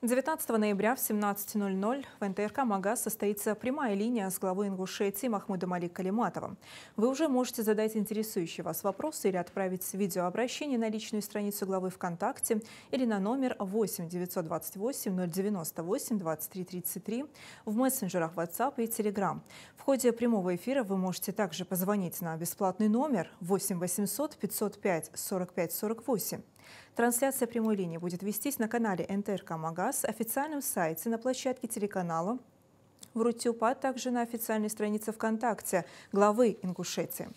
19 ноября в 17.00 в НТРК «Магаз» состоится прямая линия с главой Ингушетии Махмудом Али Калиматовым. Вы уже можете задать интересующие вас вопросы или отправить видеообращение на личную страницу главы ВКонтакте или на номер 8 928 098 2333 в мессенджерах WhatsApp и Telegram. В ходе прямого эфира вы можете также позвонить на бесплатный номер 8 800 505 45 48 Трансляция прямой линии будет вестись на канале НТРК «Магаз», официальном сайте, на площадке телеканала в Рутюпа, а также на официальной странице ВКонтакте главы Ингушетии.